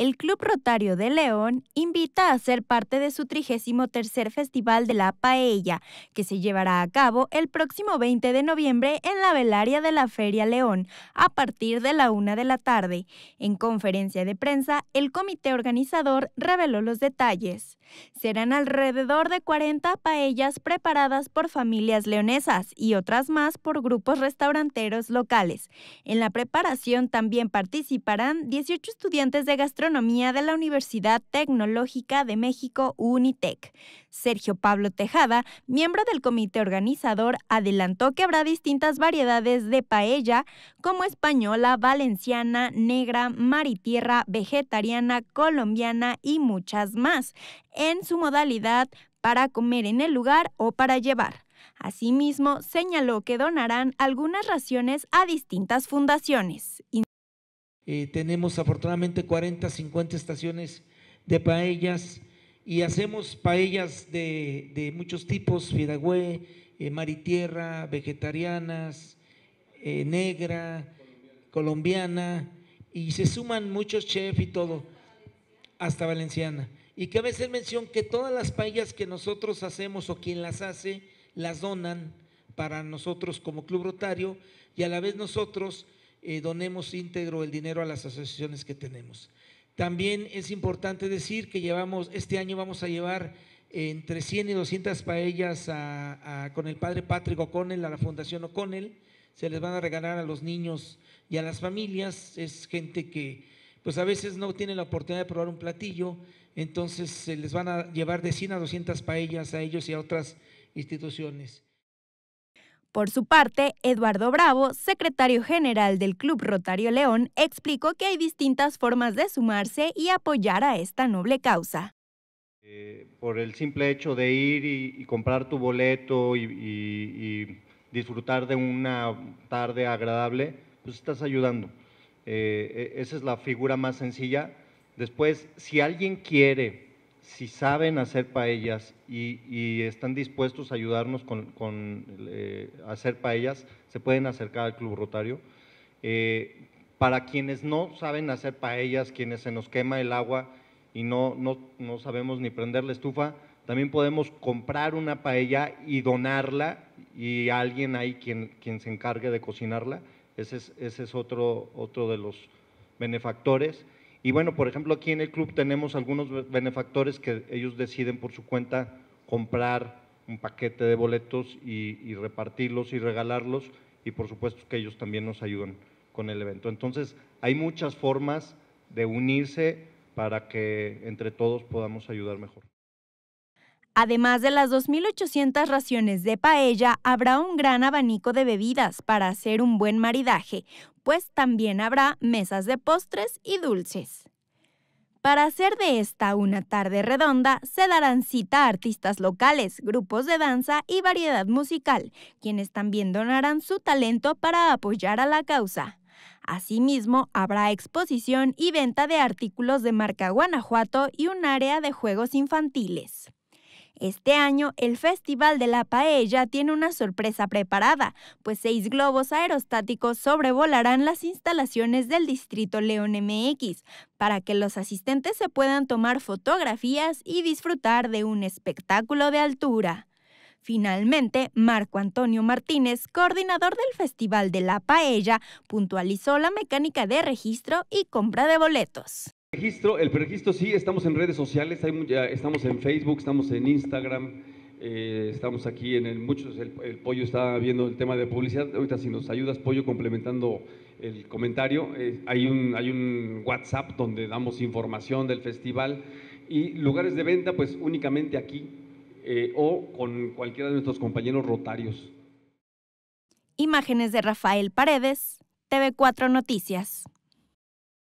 el Club Rotario de León invita a ser parte de su 33 Festival de la Paella, que se llevará a cabo el próximo 20 de noviembre en la velaria de la Feria León, a partir de la una de la tarde. En conferencia de prensa, el comité organizador reveló los detalles. Serán alrededor de 40 paellas preparadas por familias leonesas y otras más por grupos restauranteros locales. En la preparación también participarán 18 estudiantes de gastronomía de la Universidad Tecnológica de México, UNITEC. Sergio Pablo Tejada, miembro del comité organizador, adelantó que habrá distintas variedades de paella, como española, valenciana, negra, maritierra, vegetariana, colombiana y muchas más, en su modalidad para comer en el lugar o para llevar. Asimismo, señaló que donarán algunas raciones a distintas fundaciones. Eh, tenemos afortunadamente 40, 50 estaciones de paellas y hacemos paellas de, muchos tipos, fidagüe, y eh, Tierra, vegetarianas, eh, negra, colombiana. y se suman muchos chefs y todo, hasta valenciana. Y a veces mención que todas las paellas que nosotros hacemos o quien las hace, las donan para nosotros como Club Rotario y a la vez nosotros eh, donemos íntegro el dinero a las asociaciones que tenemos. También es importante decir que llevamos, este año vamos a llevar eh, entre 100 y 200 paellas con el padre Patrick O'Connell, a la Fundación O'Connell. Se les van a regalar a los niños y a las familias. Es gente que pues a veces no tiene la oportunidad de probar un platillo, entonces se les van a llevar de 100 a 200 paellas a ellos y a otras instituciones. Por su parte, Eduardo Bravo, secretario general del Club Rotario León, explicó que hay distintas formas de sumarse y apoyar a esta noble causa. Eh, por el simple hecho de ir y, comprar tu boleto y, disfrutar de una tarde agradable, pues estás ayudando. Eh, e, esa es la figura más sencilla. Después, si alguien quiere si saben hacer paellas y, están dispuestos a ayudarnos con, eh, hacer paellas, se pueden acercar al Club Rotario. Eh, para quienes no saben hacer paellas, quienes se nos quema el agua y no, sabemos ni prender la estufa, también podemos comprar una paella y donarla y alguien ahí quien, se encargue de cocinarla. Ese es, otro de los benefactores. Y bueno, por ejemplo, aquí en el club tenemos algunos benefactores que ellos deciden por su cuenta comprar un paquete de boletos y, repartirlos y regalarlos y por supuesto que ellos también nos ayudan con el evento. Entonces, hay muchas formas de unirse para que entre todos podamos ayudar mejor. Además de las 2.800 raciones de paella, habrá un gran abanico de bebidas para hacer un buen maridaje, pues también habrá mesas de postres y dulces. Para hacer de esta una tarde redonda, se darán cita a artistas locales, grupos de danza y variedad musical, quienes también donarán su talento para apoyar a la causa. Asimismo, habrá exposición y venta de artículos de marca Guanajuato y un área de juegos infantiles. Este año, el Festival de la Paella tiene una sorpresa preparada, pues seis globos aerostáticos sobrevolarán las instalaciones del Distrito León MX, para que los asistentes se puedan tomar fotografías y disfrutar de un espectáculo de altura. Finalmente, Marco Antonio Martínez, coordinador del Festival de la Paella, puntualizó la mecánica de registro y compra de boletos. Registro, el registro sí, estamos en redes sociales, hay, estamos en Facebook, estamos en Instagram, eh, estamos aquí en el, muchos, el, Pollo está viendo el tema de publicidad, ahorita si nos ayudas Pollo complementando el comentario, eh, hay, un, hay un WhatsApp donde damos información del festival y lugares de venta pues únicamente aquí eh, o con cualquiera de nuestros compañeros rotarios. Imágenes de Rafael Paredes, TV4 Noticias.